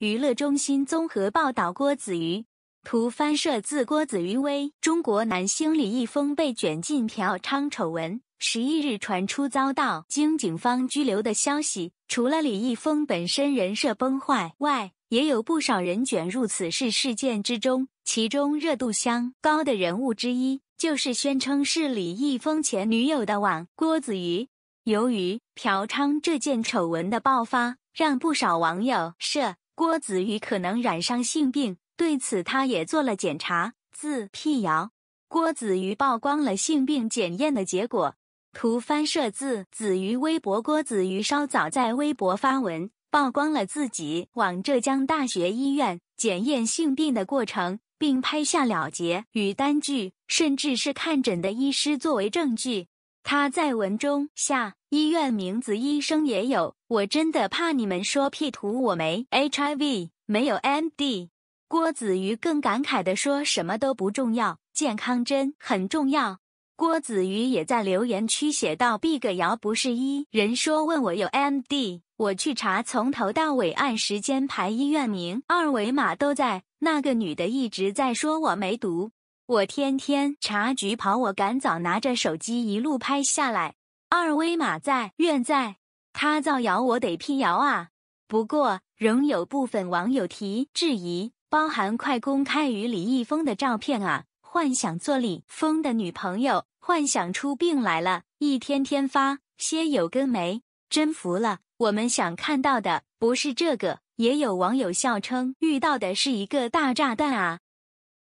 娱乐中心综合报道：郭子瑜图翻摄自郭子瑜微。中国男星李易峰被卷进嫖娼丑闻，十一日传出遭到经警方拘留的消息。除了李易峰本身人设崩坏外，也有不少人卷入此事事件之中。其中热度相高的人物之一，就是宣称是李易峰前女友的网郭子瑜。由于嫖娼这件丑闻的爆发，让不少网友设郭子瑜可能染上性病，对此他也做了检查，自辟谣。郭子瑜曝光了性病检验的结果。图翻摄自子瑜微博。郭子瑜稍早在微博发文，曝光了自己往浙江大学医院检验性病的过程，并拍下了结与单据，甚至是看诊的医师作为证据。他在文中下医院名字，医生也有。我真的怕你们说 P 图，我没 HIV，没有 MD。郭子瑜更感慨的说：“什么都不重要，健康真很重要。”郭子瑜也在留言区写道辟个谣不是医人说问我有 MD，我去查，从头到尾按时间排医院名，二维码都在。那个女的一直在说我没毒。”我天天查局跑，我赶早拿着手机一路拍下来，二维码在，愿在。他造谣，我得辟谣啊。不过仍有部分网友提质疑，包含快公开与李易峰的照片啊，幻想做李峰的女朋友，幻想出病来了，一天天发些有根没，真服了。我们想看到的不是这个。也有网友笑称，遇到的是一个大炸弹啊。